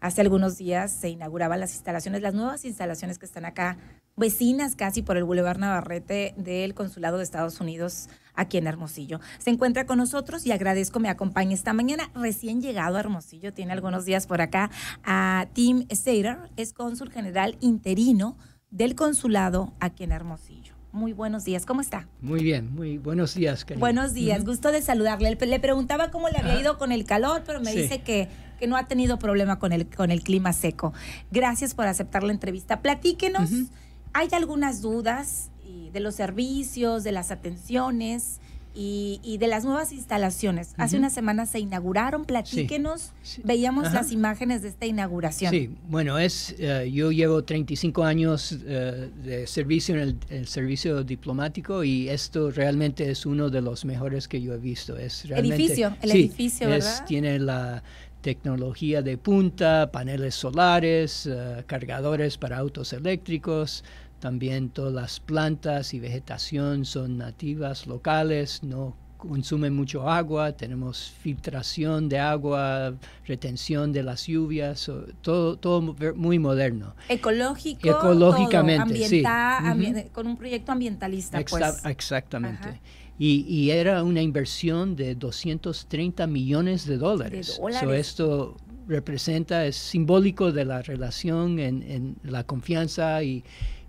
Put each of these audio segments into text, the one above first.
Hace algunos días se inauguraban las instalaciones, las nuevas instalaciones que están acá, vecinas casi por el Boulevard Navarrete del Consulado de Estados Unidos aquí en Hermosillo. Se encuentra con nosotros y agradezco me acompañe esta mañana. Recién llegado a Hermosillo, tiene algunos días por acá, a Tim Seder, es cónsul general interino del Consulado aquí en Hermosillo. Muy buenos días, ¿cómo está? Muy bien, muy buenos días. Cariño. Buenos días, gusto de saludarle. Le preguntaba cómo le había ido con el calor, pero me dice que que no ha tenido problema con el, con el clima seco. Gracias por aceptar la entrevista. Platíquenos, hay algunas dudas de los servicios, de las atenciones. Y, de las nuevas instalaciones. Hace unas semanas una semana se inauguraron, platíquenos, veíamos las imágenes de esta inauguración. Sí, bueno, es, eh, yo llevo 35 años eh, de servicio en el, servicio diplomático y esto realmente es uno de los mejores que yo he visto. Es realmente, edificio, el edificio, ¿verdad? tiene la, tecnología de punta, paneles solares, eh, cargadores para autos eléctricos, también todas las plantas y vegetación son nativas, locales, no consumen mucho agua, tenemos filtración de agua, retención de las lluvias, todo, todo muy moderno. Ecológico, ecológicamente, con un proyecto ambientalista. Pues. Exactamente. Y, era una inversión de 230 millones de dólares. o esto representa, es simbólico de la relación en, la confianza y,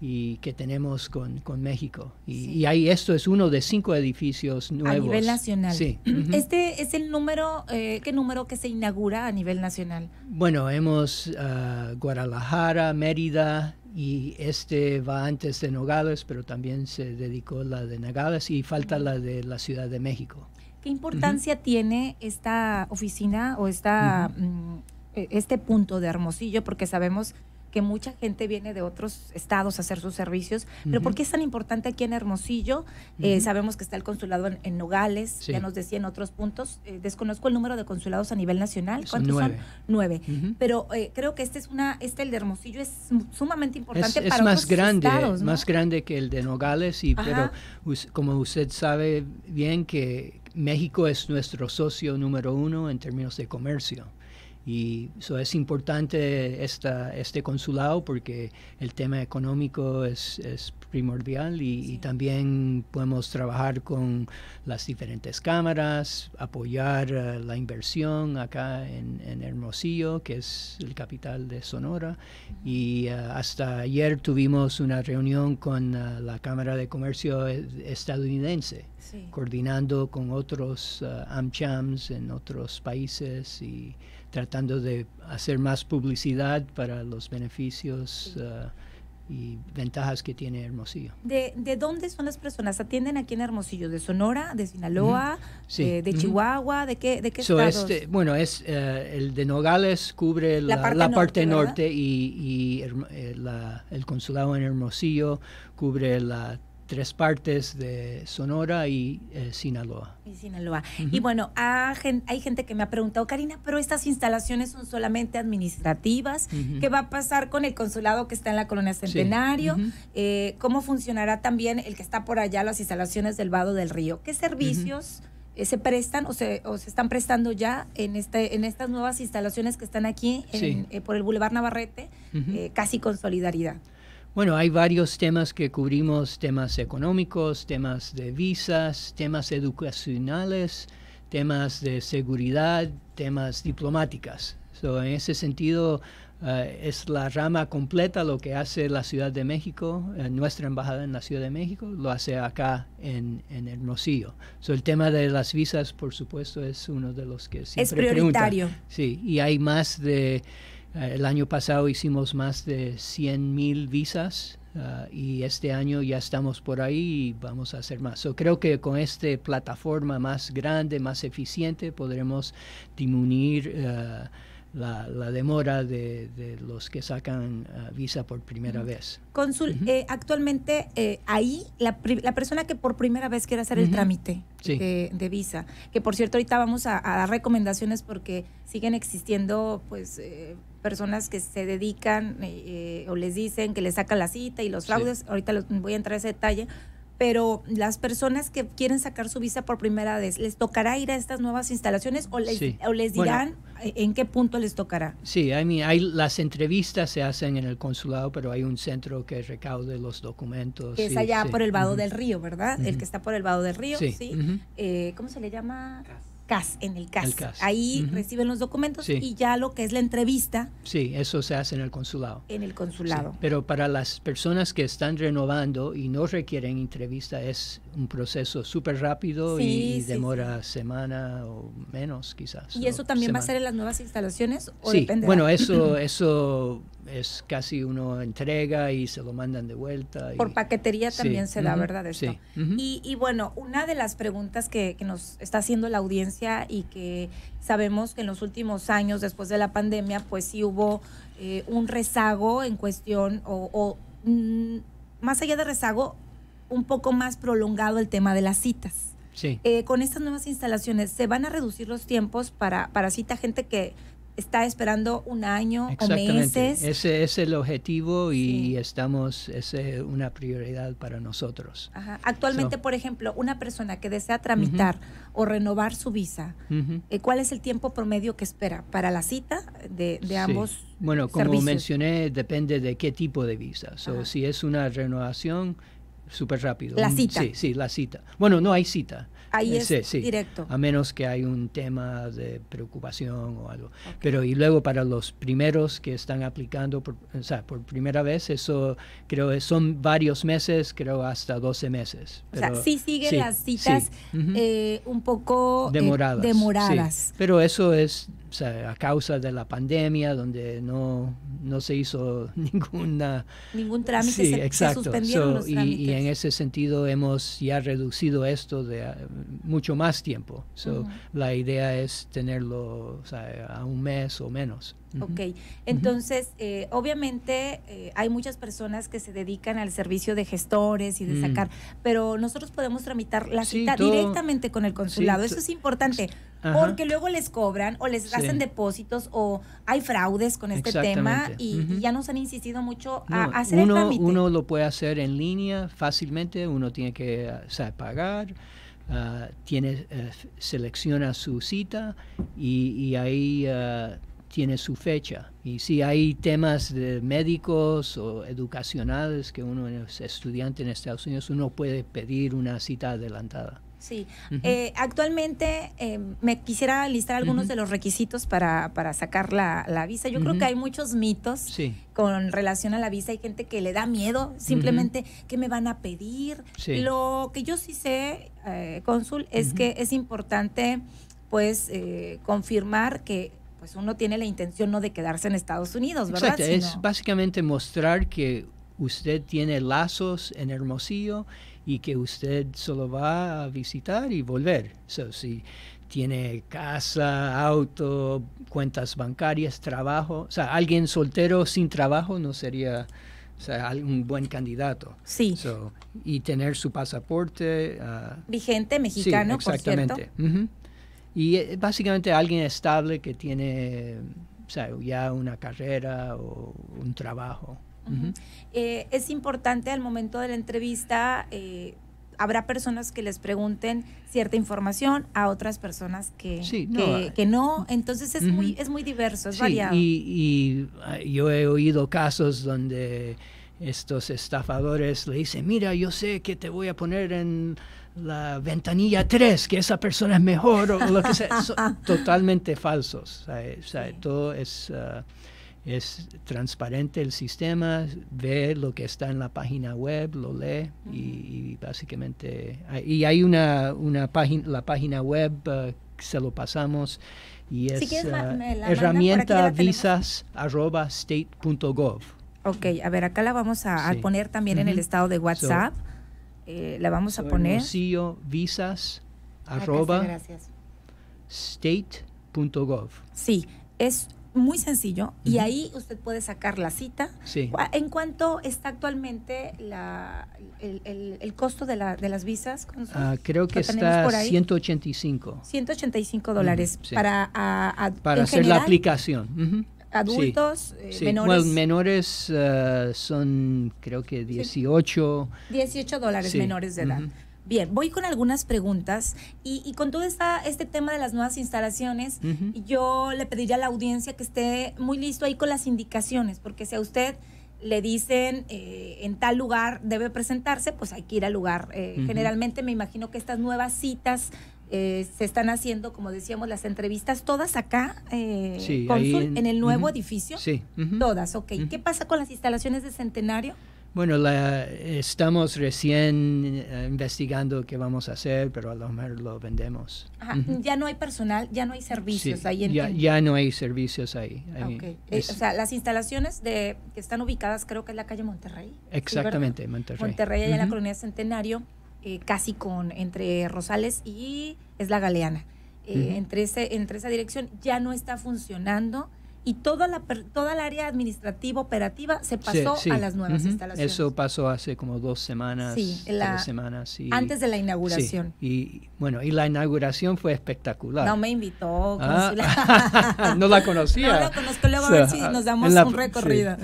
y que tenemos con, con México. Y, ahí esto es uno de cinco edificios nuevos. A nivel nacional. Este es el número, eh, ¿qué número que se inaugura a nivel nacional? Bueno, hemos ah, Guadalajara, Mérida, y este va antes de Nogales, pero también se dedicó la de Nogales y falta la de la Ciudad de México. ¿Qué importancia tiene esta oficina o esta, mm, e, este punto de Hermosillo? Porque sabemos que mucha gente viene de otros estados a hacer sus servicios. Pero ¿por qué es tan importante aquí en Hermosillo? Eh, sabemos que está el consulado en, Nogales, ya nos decía en otros puntos. Eh, desconozco el número de consulados a nivel nacional. ¿Cuántos son? Nueve. Pero eh, creo que este es una, este el de Hermosillo es sumamente importante es, para es más grande, más grande que el de Nogales y pero como usted sabe bien que México es nuestro socio número uno en términos de comercio. Y eso es importante esta, este consulado porque el tema económico es, primordial y, también podemos trabajar con las diferentes cámaras, apoyar eh, la inversión acá en, Hermosillo, que es el capital de Sonora. Y eh, hasta ayer tuvimos una reunión con eh, la Cámara de Comercio estadounidense, coordinando con otros AmChams en otros países y tratando de hacer más publicidad para los beneficios eh, y ventajas que tiene Hermosillo. ¿De, dónde son las personas? ¿Atienden aquí en Hermosillo? ¿De Sonora? ¿De Sinaloa? de, Chihuahua? ¿De qué, de qué estados? Este, bueno, es, eh, el de Nogales cubre la, parte, norte, y, eh, el consulado en Hermosillo cubre la tres partes de Sonora y eh, Sinaloa. Y bueno, hay gente que me ha preguntado, Karina, pero estas instalaciones son solamente administrativas. ¿Qué va a pasar con el consulado que está en la colonia Centenario? Eh, ¿Cómo funcionará también el que está por allá, las instalaciones del Vado del Río? ¿Qué servicios eh, se prestan o se, están prestando ya en, este, en estas nuevas instalaciones que están aquí por el Boulevard Navarrete, casi con solidaridad? Bueno, hay varios temas que cubrimos, temas económicos, temas de visas, temas educacionales, temas de seguridad, temas diplomáticas. en ese sentido, eh, es la rama completa lo que hace la Ciudad de México, eh, nuestra embajada en la Ciudad de México, lo hace acá en, en Hermosillo. el tema de las visas, por supuesto, es uno de los que siempre Es prioritario. Sí, y hay más de... Eh, el año pasado hicimos más de 100,000 mil visas ah, y este año ya estamos por ahí y vamos a hacer más. creo que con esta plataforma más grande, más eficiente, podremos disminuir ah, la, demora de, los que sacan ah, visa por primera vez. Cónsul, eh, actualmente eh, ahí la, persona que por primera vez quiere hacer el trámite, De, visa. Que por cierto, ahorita vamos a, dar recomendaciones porque siguen existiendo pues personas que se dedican eh, eh, o les dicen que les sacan la cita y los fraudes, ahorita voy a entrar a ese detalle, pero las personas que quieren sacar su visa por primera vez, ¿les tocará ir a estas nuevas instalaciones o les, dirán eh, en qué punto les tocará? Sí, I hay, las entrevistas se hacen en el consulado, pero hay un centro que recaude los documentos. es allá por el vado del río, ¿verdad? El que está por el vado del río, sí. ¿Cómo se le llama? CAS, en el CAS. Ahí reciben los documentos y ya lo que es la entrevista. Sí, eso se hace en el consulado. En el consulado. pero para las personas que están renovando y no requieren entrevista es un proceso súper rápido y, demora semana o menos quizás. ¿Y eso también va a ser en las nuevas instalaciones Bueno, eso, eso es casi uno entrega y se lo mandan de vuelta. Por paquetería también se da, ¿verdad? Sí, y, bueno, una de las preguntas que, nos está haciendo la audiencia y que sabemos que en los últimos años, después de la pandemia, pues sí hubo eh, un rezago en cuestión o, mm, más allá de rezago, un poco más prolongado el tema de las citas. Sí. Eh, con estas nuevas instalaciones, ¿se van a reducir los tiempos para, para cita gente que está esperando un año o meses. Ese es el objetivo y estamos, es una prioridad para nosotros. Actualmente, por ejemplo, una persona que desea tramitar o renovar su visa, eh, ¿cuál es el tiempo promedio que espera para la cita de, ambos? Bueno, como mencioné, depende de qué tipo de visa. So, si es una renovación, súper rápido. La mm, cita. Sí, sí, la cita. Bueno, no hay cita ahí es sí, directo. A menos que hay un tema de preocupación o algo. Pero y luego para los primeros que están aplicando por, o sea, por primera vez, eso creo que son varios meses, creo hasta 12 meses. o sea, sí siguen las citas eh, un poco eh, demoradas. Pero eso es a causa de la pandemia, donde no, no se hizo ninguna... Ningún trámite, se, exacto. Y, en ese sentido hemos ya reducido esto de eh, mucho más tiempo. La idea es tenerlo a un mes o menos. Ok, entonces, eh, obviamente eh, hay muchas personas que se dedican al servicio de gestores y de mm. sacar, pero nosotros podemos tramitar la cita directamente con el consulado, eso es importante porque luego les cobran o les hacen depósitos o hay fraudes con este tema y, ya nos han insistido mucho a, hacer uno, el trámite. Uno lo puede hacer en línea fácilmente, uno tiene que eh, pagar. Ah, tiene, eh, selecciona su cita y, ahí ah, tiene su fecha. Y si hay temas médicos o educacionales que uno es eh, estudiante en Estados Unidos, uno puede pedir una cita adelantada. Sí. Eh, actualmente em, me quisiera listar algunos de los requisitos para, para sacar la, visa. Yo creo que hay muchos mitos con relación a la visa. Hay gente que le da miedo simplemente que me van a pedir. Lo que yo sí sé, eh, cónsul, es que es importante pues eh, confirmar que pues uno tiene la intención no de quedarse en Estados Unidos, ¿verdad? Exacto. Es básicamente mostrar que usted tiene lazos en Hermosillo y que usted solo va a visitar y volver. si tiene casa, auto, cuentas bancarias, trabajo, o sea, alguien soltero sin trabajo no sería o un buen candidato. Sí. y tener su pasaporte. Ah, Vigente, mexicano, exactamente. Por cierto. Y eh, básicamente alguien estable que tiene ya una carrera o un trabajo. Eh, es importante al momento de la entrevista, eh, habrá personas que les pregunten cierta información, a otras personas que, no, que, no. Eh, Entonces es, muy, es muy diverso, es sí, Y, yo he oído casos donde estos estafadores le dicen, mira, yo sé que te voy a poner en la ventanilla 3, que esa persona es mejor o lo que sea. totalmente falsos. Todo es... Ah, es transparente el sistema, ve lo que está en la página web, lo lee y, básicamente... Ah, y hay una, página, la página web ah, se lo pasamos y es ah, la herramienta visas arroba state Ok, a ver, acá la vamos a, poner también en el estado de WhatsApp. Eh, la vamos a poner. visas arroba state.gov. Sí, es muy sencillo y ahí usted puede sacar la cita. ¿En cuánto está actualmente la, el, el, costo de, la, de las visas? Ah, creo que está 185. 185 dólares para, para hacer la aplicación. Adultos, eh, menores. menores eh, son creo que 18. 18 dólares menores de edad. Bien, voy con algunas preguntas y, con todo este tema de las nuevas instalaciones, yo le pediría a la audiencia que esté muy listo ahí con las indicaciones, porque si a usted le dicen eh, en tal lugar debe presentarse, pues hay que ir al lugar. Eh, generalmente me imagino que estas nuevas citas eh, se están haciendo, como decíamos, las entrevistas todas acá, en, el nuevo edificio. Sí. Todas, ok. ¿Qué pasa con las instalaciones de Centenario? Bueno, la, estamos recién eh, investigando qué vamos a hacer, pero a lo mejor lo vendemos. Ya no hay personal, ya no hay servicios ahí. En ya, no hay servicios ahí. Eh, o sea, las instalaciones de, que están ubicadas creo que es la calle Monterrey. Exactamente, Monterrey. Monterrey, allá en la colonia Centenario, eh, casi con entre Rosales y es la Galeana. entre, ese, entre esa dirección ya no está funcionando y toda la toda el área administrativa operativa se pasó a las nuevas instalaciones. Eso pasó hace como dos semanas, sí, semanas. antes de la inauguración. y bueno, y la inauguración fue espectacular. No me invitó. Ah. no la conocía. No la conozco, luego a ver si ah, nos damos un recorrido.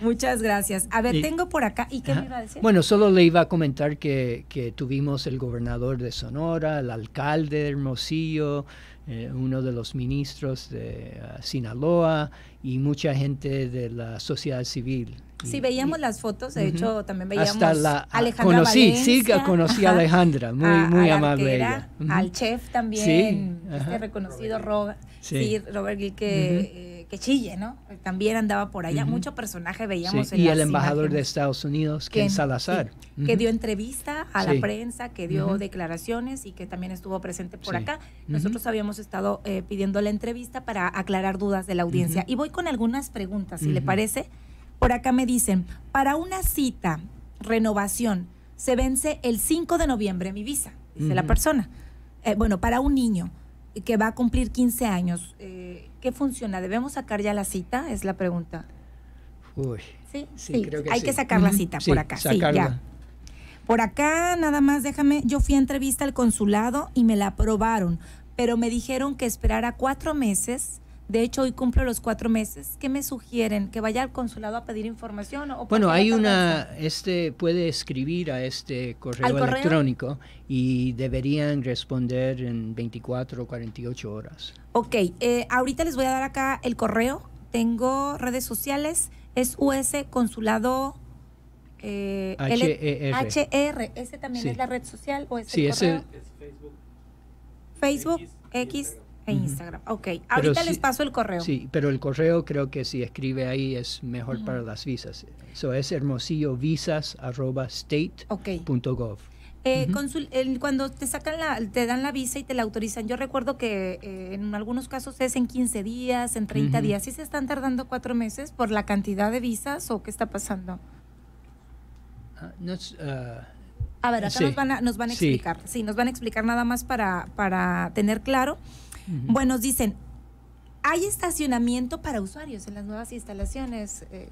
Muchas gracias. A ver, tengo por acá, ¿y qué me iba a decir? Bueno, solo le iba a comentar que, que tuvimos el gobernador de Sonora, el alcalde de Hermosillo, eh, uno de los ministros de ah, Sinaloa y mucha gente de la sociedad civil. sí, veíamos las fotos, de hecho también veíamos a ah, Alejandra conocí, Valencia, sí, conocí a Alejandra, muy, muy amable Al chef también, sí, este reconocido Robert, Robert Gil que Chile, chille, ¿no? También andaba por allá. Mucho personaje veíamos sí. Y el embajador de Estados Unidos, Ken Salazar. Que dio entrevista a la prensa, que dio declaraciones y que también estuvo presente por acá. Nosotros habíamos estado eh, pidiendo la entrevista para aclarar dudas de la audiencia. Y voy con algunas preguntas, si le parece. Por acá me dicen, para una cita, renovación, se vence el 5 de noviembre mi visa, dice la persona. Eh, bueno, para un niño que va a cumplir 15 años, eh, ¿qué funciona? ¿Debemos sacar ya la cita? Es la pregunta. Uy. Sí, sí, Creo que hay que sacar la cita por acá. Por acá, nada más, déjame, yo fui a entrevista al consulado y me la aprobaron, pero me dijeron que esperara cuatro meses de hecho, hoy cumplo los cuatro meses. ¿Qué me sugieren? ¿Que vaya al consulado a pedir información? bueno, hay una, este puede escribir a este correo, electrónico y deberían responder en 24 o 48 horas. Ok, eh, ahorita les voy a dar acá el correo. Tengo redes sociales, es US Consulado HR. Eh, e e R. ¿Ese también es la red social o es sí, Facebook. Facebook, X en Instagram. Ok, ahorita les paso el correo. Sí, pero el correo creo que si escribe ahí es mejor para las visas. Eso es hermosillovisas.state.gov. Eh, cuando te sacan la, te dan la visa y te la autorizan, yo recuerdo que eh, en algunos casos es en 15 días, en 30 días. ¿Sí se están tardando cuatro meses por la cantidad de visas o qué está pasando? Ah, ah, a ver, acá nos, van a, explicar. Sí. nos van a explicar nada más para, para tener claro bueno, dicen, hay estacionamiento para usuarios en las nuevas instalaciones, eh,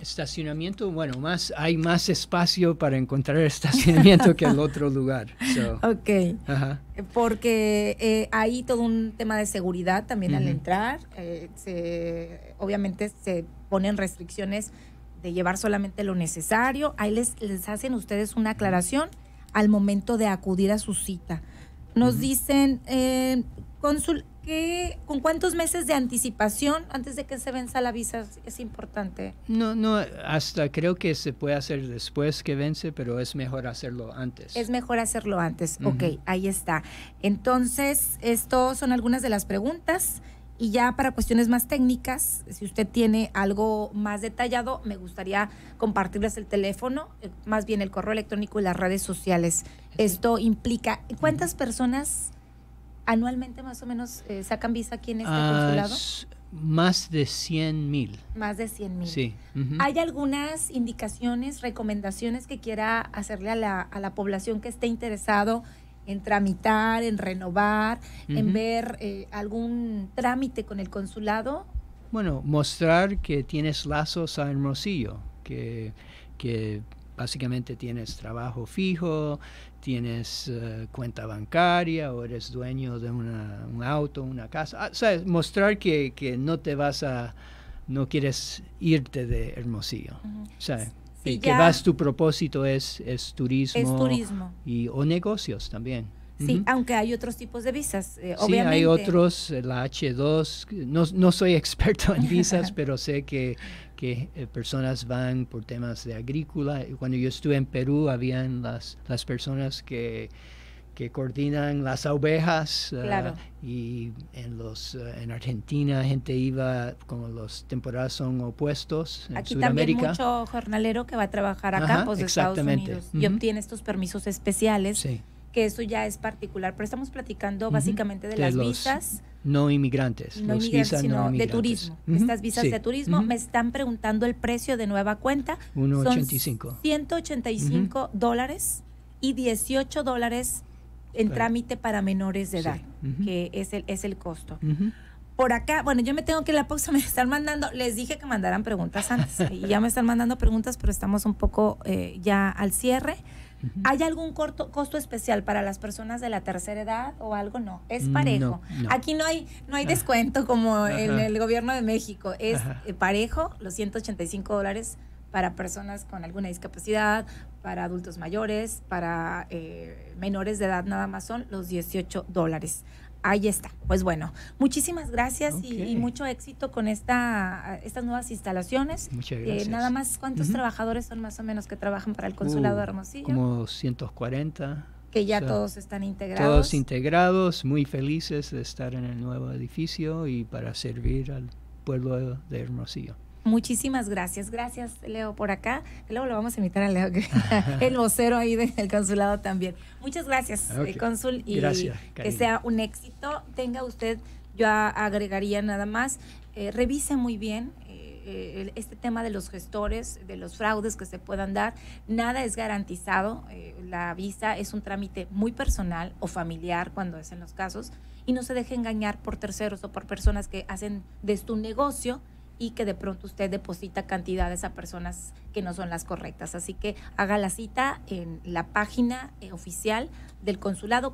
estacionamiento, bueno, más hay más espacio para encontrar estacionamiento que en otro lugar. ok. Porque eh, hay todo un tema de seguridad también al entrar. Eh, obviamente se ponen restricciones de llevar solamente lo necesario. Ahí les hacen ustedes una aclaración al momento de acudir a su cita. Nos dicen, eh, ¿con cuántos meses de anticipación antes de que se venza la visa es importante? No, no, hasta creo que se puede hacer después que vence, pero es mejor hacerlo antes. Es mejor hacerlo antes, ok, ahí está. Entonces, esto son algunas de las preguntas. Y ya para cuestiones más técnicas, si usted tiene algo más detallado, me gustaría compartirles el teléfono, eh, más bien el correo electrónico y las redes sociales. Esto implica cuántas personas anualmente más o menos eh, sacan visa aquí en este ah, consulado. más de 100 mil. Más de 100 mil. Sí. ¿Hay algunas indicaciones, recomendaciones que quiera hacerle a la, a la población que esté interesado en tramitar, en renovar, en ver eh, algún trámite con el consulado? Bueno, mostrar que tienes lazos a Hermosillo, que, que básicamente tienes trabajo fijo, tienes eh, cuenta bancaria o eres dueño de una, un auto, una casa. Ah, ¿sabes? Mostrar que, que no te vas a, no quieres irte de Hermosillo. ¿sabes? y que vas, tu propósito es, es, turismo, es turismo y o negocios también. Sí, aunque hay otros tipos de visas, obviamente. Eh, sí, hay otros, la H2, no, no soy experto en visas, pero sé que, que eh, personas van por temas de agrícola. Cuando yo estuve en Perú, habían las, las personas que que coordinan las ovejas ah, y en los ah, en Argentina gente iba como los temporadas son opuestos en aquí también mucho jornalero que va a trabajar a campos pues, de Estados Unidos y obtiene estos permisos especiales que eso ya es particular pero estamos platicando básicamente de, las visas no inmigrantes, visas de turismo. Estas visas de turismo me están preguntando el precio de nueva cuenta. 185. 185 dólares y 18 dólares en trámite para menores de edad, que es el, es el costo. Por acá, bueno, yo me tengo que la pausa, me están mandando, les dije que mandaran preguntas antes, y ya me están mandando preguntas, pero estamos un poco eh, ya al cierre. ¿Hay algún costo especial para las personas de la tercera edad o algo? No, es mm, parejo. Aquí no hay, no hay descuento como en el, gobierno de México, es parejo, los 185 dólares para personas con alguna discapacidad, para adultos mayores, para eh, menores de edad nada más son los 18 dólares. Ahí está. Pues bueno, muchísimas gracias y, mucho éxito con esta, estas nuevas instalaciones. Muchas eh, gracias. nada más, ¿cuántos trabajadores son más o menos que trabajan para el Consulado de uh, Hermosillo? Como 140. Que ya todos están integrados. Todos integrados, muy felices de estar en el nuevo edificio y para servir al pueblo de Hermosillo. Muchísimas gracias. Gracias, Leo, por acá. Luego lo vamos a invitar a Leo, el vocero ahí del consulado también. Muchas gracias, eh, okay. cónsul, y que sea un éxito. Tenga usted, yo agregaría nada más, eh, revise muy bien eh, este tema de los gestores, de los fraudes que se puedan dar. Nada es garantizado. la visa es un trámite muy personal o familiar cuando es en los casos. Y no se deje engañar por terceros o por personas que hacen de su negocio y que de pronto usted deposita cantidades a personas que no son las correctas. Así que haga la cita en la página eh, oficial del consulado